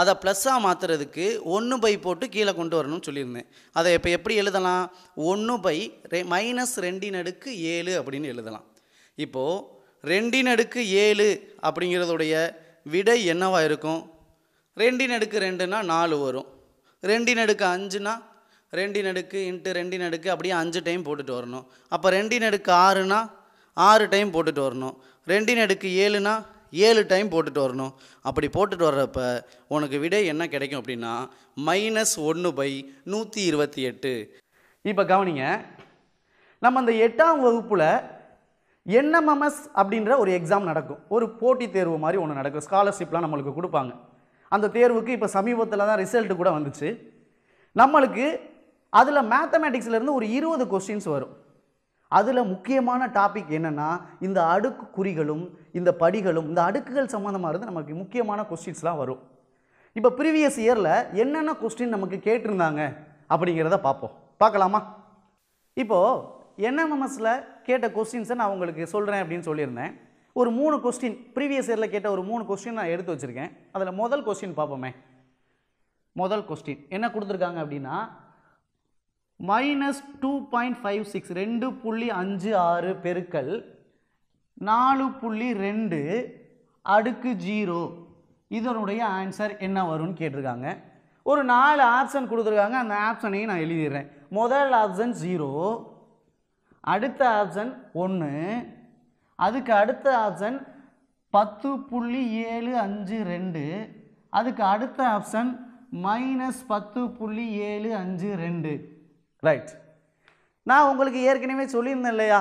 S1: அதை ப்ளஸ்ஸாக மாற்றுறதுக்கு ஒன்று பை போட்டு கீழே கொண்டு வரணும்னு சொல்லியிருந்தேன் அதை இப்போ எப்படி எழுதலாம் ஒன்று பை ரெ மைனஸ் ரெண்டின் அடுக்கு ஏழு அப்படின்னு எழுதலாம் இப்போது ரெண்டின் அடுக்கு ஏழு அப்படிங்கிறதுடைய விடை என்னவாக இருக்கும் ரெண்டின் அடுக்கு ரெண்டுன்னா நாலு வரும் ரெண்டின் அடுக்கு அஞ்சுனா ரெண்டின் அடுக்கு இன்ட்டு ரெண்டின் அடுக்கு அப்படியே அஞ்சு டைம் போட்டுட்டு வரணும் அப்போ ரெண்டின் அடுக்கு ஆறுனா ஆறு டைம் போட்டுட்டு வரணும் ரெண்டின் அடுக்கு ஏழுனா ஏழு டைம் போட்டுட்டு வரணும் அப்படி போட்டுட்டு வர்றப்ப உனக்கு விடை என்ன கிடைக்கும் அப்படின்னா மைனஸ் ஒன்று பை நூற்றி இருபத்தி எட்டு இப்போ கவனிங்க நம்ம அந்த எட்டாம் வகுப்பில் என்எம்எம்எஸ் அப்படின்ற ஒரு எக்ஸாம் நடக்கும் ஒரு போட்டித் தேர்வு மாதிரி ஒன்று நடக்கும் ஸ்காலர்ஷிப்லாம் நம்மளுக்கு கொடுப்பாங்க அந்த தேர்வுக்கு இப்போ சமீபத்தில் தான் ரிசல்ட்டு கூட வந்துச்சு நம்மளுக்கு அதில் மேத்தமேட்டிக்ஸ்லேருந்து ஒரு இருபது கொஸ்டின்ஸ் வரும் அதில் முக்கியமான டாபிக் என்னென்னா இந்த அடுக்கு குறிகளும் இந்த படிகளும் இந்த அடுக்குகள் சம்மந்தமாக இருந்து நமக்கு முக்கியமான கொஸ்டின்ஸ்லாம் வரும் இப்போ ப்ரீவியஸ் இயரில் என்னென்ன கொஸ்டின் நமக்கு கேட்டிருந்தாங்க அப்படிங்கிறத பார்ப்போம் பார்க்கலாமா இப்போது என்எம்எம்எஸில் கேட்ட கொஸ்டின்ஸை நான் உங்களுக்கு சொல்கிறேன் அப்படின்னு சொல்லியிருந்தேன் ஒரு மூணு கொஸ்டின் ப்ரீவியஸ் இயரில் கேட்ட ஒரு மூணு கொஸ்டின் நான் எடுத்து வச்சுருக்கேன் அதில் முதல் கொஸ்டின் பார்ப்போமே முதல் கொஸ்டின் என்ன கொடுத்துருக்காங்க அப்படின்னா minus two point five six ரெண்டு புள்ளி அஞ்சு ஆறு பெருக்கல் நாலு புள்ளி ரெண்டு அடுக்கு ஜீரோ இதனுடைய ஆன்சர் என்ன வரும்னு கேட்டிருக்காங்க ஒரு நாலு ஆப்ஷன் கொடுத்துருக்காங்க அந்த ஆப்ஷனையும் நான் எழுதிடுறேன் முதல் ஆப்ஷன் ஜீரோ அடுத்த ஆப்ஷன் ஒன்று அதுக்கு அடுத்த ஆப்ஷன் பத்து புள்ளி ஏழு அஞ்சு ரெண்டு அதுக்கு அடுத்த ஆப்ஷன் மைனஸ் பத்து புள்ளி ஏழு அஞ்சு ரெண்டு ரைட் நான் உங்களுக்கு ஏற்கனவே சொல்லியிருந்தேன் இல்லையா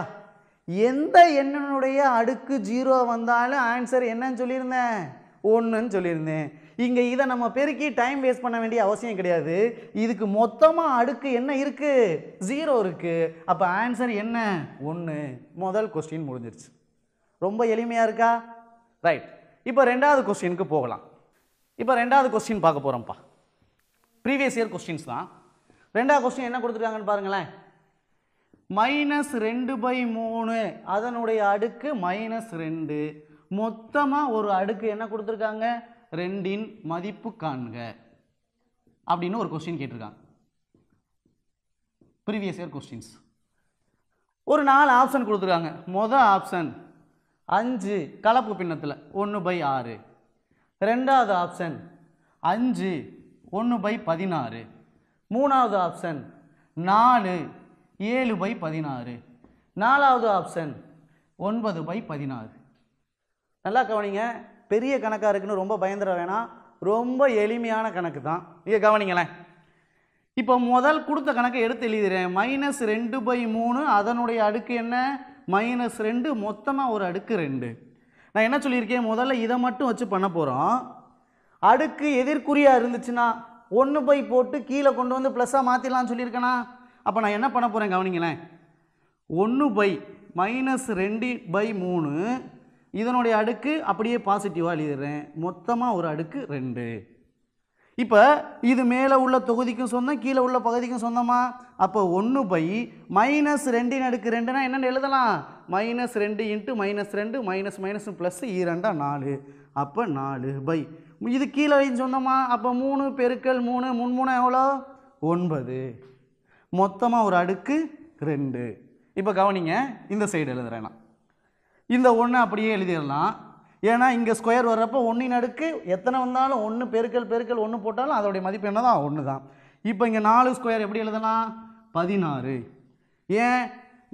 S1: எந்த எண்ணனுடைய அடுக்கு ஜீரோ வந்தாலும் ஆன்சர் என்னன்னு சொல்லியிருந்தேன் ஒன்றுன்னு சொல்லியிருந்தேன் இங்கே இதை நம்ம பெருக்கி டைம் வேஸ்ட் பண்ண வேண்டிய அவசியம் கிடையாது இதுக்கு மொத்தமாக அடுக்கு என்ன இருக்குது ஜீரோ இருக்குது அப்போ ஆன்சர் என்ன ஒன்று முதல் கொஸ்டின் முடிஞ்சிருச்சு ரொம்ப எளிமையாக இருக்கா ரைட் இப்போ ரெண்டாவது கொஸ்டினுக்கு போகலாம் இப்போ ரெண்டாவது கொஸ்டின் பார்க்க போகிறோம்ப்பா ப்ரீவியஸ் இயர் கொஸ்டின்ஸ் தான் ரெண்டாவது கொஸ்டின் என்ன கொடுத்துருக்காங்கன்னு பாருங்களேன் மைனஸ் ரெண்டு பை மூணு அதனுடைய அடுக்கு மைனஸ் ரெண்டு மொத்தமாக ஒரு அடுக்கு என்ன கொடுத்துருக்காங்க ரெண்டின் மதிப்பு காண்க அப்படின்னு ஒரு கொஸ்டின் கேட்டிருக்காங்க ப்ரீவியஸ் இயர் கொஸ்டின்ஸ் ஒரு நாலு ஆப்ஷன் கொடுத்துருக்காங்க மொதல் ஆப்ஷன் அஞ்சு கலப்பு பின்னத்தில் ஒன்று பை ஆறு ரெண்டாவது ஆப்ஷன் அஞ்சு ஒன்று பை பதினாறு மூணாவது ஆப்ஷன் நாலு ஏழு பை பதினாறு நாலாவது ஆப்ஷன் ஒன்பது பை பதினாறு நல்லா கவனிங்க பெரிய கணக்காக இருக்குன்னு ரொம்ப பயந்துட வேணாம் ரொம்ப எளிமையான கணக்கு தான் நீங்கள் கவனிங்களேன் இப்போ முதல் கொடுத்த கணக்கை எடுத்து எழுதிடுறேன் மைனஸ் ரெண்டு பை மூணு அதனுடைய அடுக்கு என்ன மைனஸ் ரெண்டு மொத்தமாக ஒரு அடுக்கு ரெண்டு நான் என்ன சொல்லியிருக்கேன் முதல்ல இதை மட்டும் வச்சு பண்ண போகிறோம் அடுக்கு எதிர்க்குறியாக இருந்துச்சுன்னா ஒன்று பை போட்டு கீழே கொண்டு வந்து ப்ளஸ்ஸாக மாற்றிடலான்னு சொல்லியிருக்கேனா அப்போ நான் என்ன பண்ண போகிறேன் கவனிங்களேன் ஒன்று பை மைனஸ் ரெண்டு பை மூணு இதனுடைய அடுக்கு அப்படியே பாசிட்டிவாக எழுதிடுறேன் மொத்தமாக ஒரு அடுக்கு ரெண்டு இப்போ இது மேலே உள்ள தொகுதிக்கும் சொந்தம் கீழே உள்ள பகுதிக்கும் சொந்தமா அப்போ ஒன்று பை மைனஸ் ரெண்டின் அடுக்கு ரெண்டுனா என்னென்னு எழுதலாம் மைனஸ் ரெண்டு இன்ட்டு மைனஸ் ரெண்டு மைனஸ் மைனஸ் ப்ளஸ் இரண்டா நாலு அப்போ நாலு பை இது கீழே சொன்னோமா அப்போ மூணு பெருக்கல் மூணு முன்மூணு எவ்வளோ ஒன்பது மொத்தமாக ஒரு அடுக்கு ரெண்டு இப்போ கவனிங்க இந்த சைடு எழுதுறேன் இந்த ஒன்று அப்படியே எழுதிடலாம் ஏன்னா இங்கே ஸ்கொயர் வர்றப்போ ஒன்றின் அடுக்கு எத்தனை வந்தாலும் ஒன்று பெருக்கல் பெருக்கல் ஒன்று போட்டாலும் அதோடைய மதிப்பு என்ன தான் ஒன்று தான் இப்போ இங்கே நாலு ஸ்கொயர் எப்படி எழுதலாம் பதினாறு ஏன்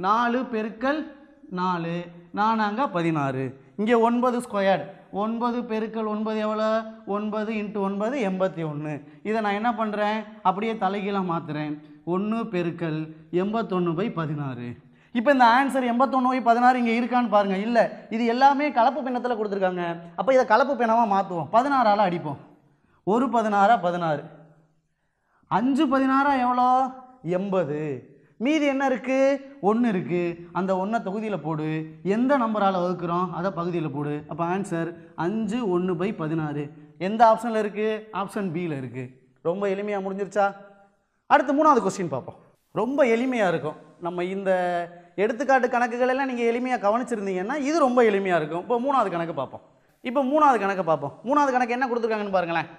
S1: நாலு பெருக்கல் நாலு நானாங்க பதினாறு இங்கே ஒன்பது ஸ்கொயர் ஒன்பது பெருக்கள் ஒன்பது எவ்வளோ ஒன்பது இன்ட்டு ஒன்பது எண்பத்தி ஒன்று இதை நான் என்ன பண்ணுறேன் அப்படியே தலைகீழாக மாற்றுறேன் ஒன்று பெருக்கள் எண்பத்தொன்று பை பதினாறு இப்போ இந்த ஆன்சர் எண்பத்தொன்று போய் பதினாறு இங்கே இருக்கான்னு பாருங்கள் இல்லை இது எல்லாமே கலப்பு பின்னத்தில் கொடுத்துருக்காங்க அப்போ இதை கலப்பு பின்னமாக மாற்றுவோம் பதினாறால் அடிப்போம் ஒரு பதினாறா பதினாறு அஞ்சு பதினாறா எவ்வளோ எண்பது மீதி என்ன இருக்குது ஒன்று இருக்குது அந்த ஒன்றை தொகுதியில் போடு எந்த நம்பரால் வகுக்கிறோம் அதை பகுதியில் போடு அப்போ ஆன்சர் அஞ்சு ஒன்று பை பதினாறு எந்த ஆப்ஷனில் இருக்குது ஆப்ஷன் பியில் இருக்குது ரொம்ப எளிமையாக முடிஞ்சிருச்சா அடுத்து மூணாவது கொஸ்டின் பார்ப்போம் ரொம்ப எளிமையாக இருக்கும் நம்ம இந்த எடுத்துக்காட்டு கணக்குகளெல்லாம் நீங்கள் எளிமையாக கவனிச்சிருந்தீங்கன்னா இது ரொம்ப எளிமையாக இருக்கும் இப்போ மூணாவது கணக்கு பார்ப்போம் இப்போ மூணாவது கணக்கு பார்ப்போம் மூணாவது கணக்கு என்ன கொடுத்துருக்காங்கன்னு பாருங்களேன்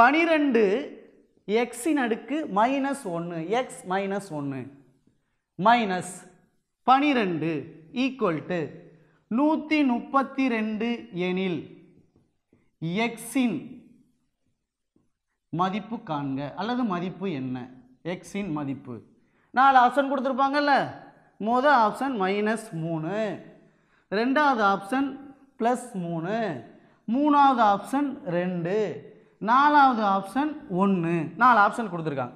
S1: பனிரெண்டு எக்ஸின் அடுக்கு மைனஸ் ஒன்று எக்ஸ் மைனஸ் ஒன்று மைனஸ் பனிரெண்டு ஈக்குவல் டு நூற்றி முப்பத்தி ரெண்டு எனில் எக்ஸின் மதிப்பு காண்க அல்லது மதிப்பு என்ன எக்ஸின் மதிப்பு நாலு ஆப்ஷன் கொடுத்துருப்பாங்கல்ல மொதல் ஆப்ஷன் மைனஸ் மூணு ரெண்டாவது ஆப்ஷன் ப்ளஸ் மூணு மூணாவது ஆப்ஷன் ரெண்டு நாலாவது ஆப்ஷன் ஒன்று நாலு ஆப்ஷன் கொடுத்துருக்காங்க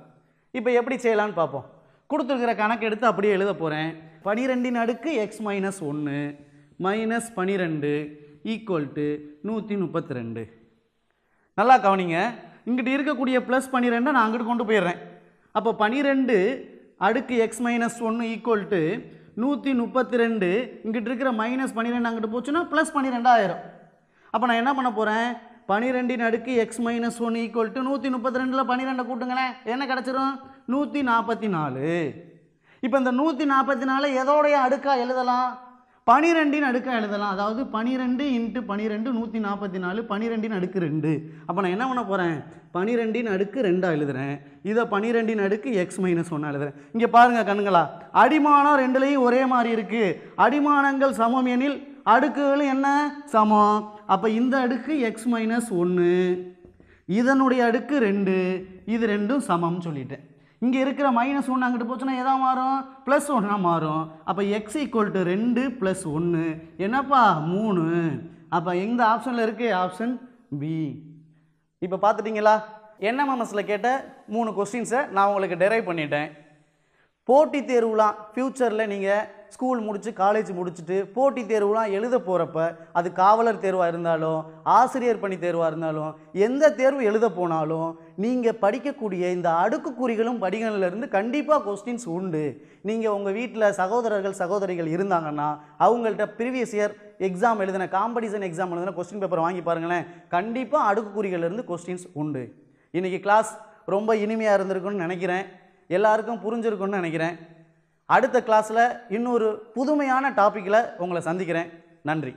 S1: இப்போ எப்படி செய்யலான்னு பார்ப்போம் கொடுத்துருக்கிற கணக்கு எடுத்து அப்படியே எழுத போகிறேன் பனிரெண்டின் அடுக்கு எக்ஸ் மைனஸ் ஒன்று மைனஸ் பனிரெண்டு ஈக்குவல் டு நூற்றி முப்பத்தி ரெண்டு நல்லா கவனிங்க இங்கிட்ட இருக்கக்கூடிய ப்ளஸ் பனிரெண்டை நான் அங்கிட்டு கொண்டு போயிடுறேன் அப்போ பனிரெண்டு அடுக்கு எக்ஸ் மைனஸ் ஒன்று ஈக்குவல் டு நூற்றி முப்பத்தி ரெண்டு இங்கிட்ட இருக்கிற மைனஸ் பன்னிரெண்டு அங்கிட்டு போச்சுன்னா ப்ளஸ் பன்னிரெண்டாயிரம் அப்போ நான் என்ன பண்ண போகிறேன் பனிரெண்டின் அடுக்கு X minus one equal to நூற்றி முப்பத்தி ரெண்டில் பனிரெண்டை கூட்டுங்களேன் என்ன கிடச்சிரும் நூற்றி நாற்பத்தி நாலு இப்போ இந்த நூற்றி நாற்பத்தி நாலு எதோடைய அடுக்காக எழுதலாம் பனிரெண்டின் அடுக்காக எழுதலாம் அதாவது பனிரெண்டு இன்ட்டு பனிரெண்டு நூற்றி நாற்பத்தி நாலு பனிரெண்டின் அடுக்கு ரெண்டு அப்போ நான் என்ன பண்ண போகிறேன் பனிரெண்டின் அடுக்கு ரெண்டாக எழுதுகிறேன் இதை பனிரெண்டின் அடுக்கு எக்ஸ் மைனஸ் ஒன்றா எழுதுகிறேன் இங்கே பாருங்கள் கண்ணுங்களா அடிமானம் ரெண்டுலேயும் ஒரே மாதிரி இருக்குது அடிமானங்கள் சமம் எனில் அடுக்குகளும் என்ன சமம் அப்போ இந்த அடுக்கு எக்ஸ் மைனஸ் ஒன்று இதனுடைய அடுக்கு ரெண்டு இது ரெண்டும் சமம்னு சொல்லிட்டேன் இங்கே இருக்கிற மைனஸ் ஒன்று அங்கிட்டு போச்சுன்னா எதா மாறும் ப்ளஸ் ஒன்றா மாறும் அப்போ எக்ஸ் ஈக்குவல் டு ரெண்டு ப்ளஸ் ஒன்று என்னப்பா மூணு அப்போ எந்த ஆப்ஷனில் இருக்குது ஆப்ஷன் பி இப்போ பார்த்துட்டிங்களா என்எம்எம்எஸில் கேட்ட மூணு கொஸ்டின்ஸை நான் உங்களுக்கு டெரைவ் பண்ணிட்டேன் போட்டி தேர்வுலாம் ஃப்யூச்சரில் நீங்கள் ஸ்கூல் முடித்து காலேஜ் முடிச்சுட்டு போட்டித் தேர்வுலாம் எழுத போகிறப்ப அது காவலர் தேர்வாக இருந்தாலும் ஆசிரியர் பணி தேர்வாக இருந்தாலும் எந்த தேர்வு எழுத போனாலும் நீங்கள் படிக்கக்கூடிய இந்த அடுக்குக்குறிகளும் படிகளிலிருந்து கண்டிப்பாக கொஸ்டின்ஸ் உண்டு நீங்கள் உங்கள் வீட்டில் சகோதரர்கள் சகோதரிகள் இருந்தாங்கன்னா அவங்கள்ட்ட ப்ரீவியஸ் இயர் எக்ஸாம் எழுதின காம்படிஷன் எக்ஸாம் எழுதின கொஸ்டின் பேப்பர் வாங்கி பாருங்களேன் கண்டிப்பாக அடுக்குக்குறிகளிலிருந்து கொஸ்டின்ஸ் உண்டு இன்றைக்கி கிளாஸ் ரொம்ப இனிமையாக இருந்திருக்குன்னு நினைக்கிறேன் எல்லாருக்கும் புரிஞ்சிருக்குன்னு நினைக்கிறேன் அடுத்த கிளாஸில் இன்னொரு புதுமையான டாப்பிக்கில் உங்களை சந்திக்கிறேன் நன்றி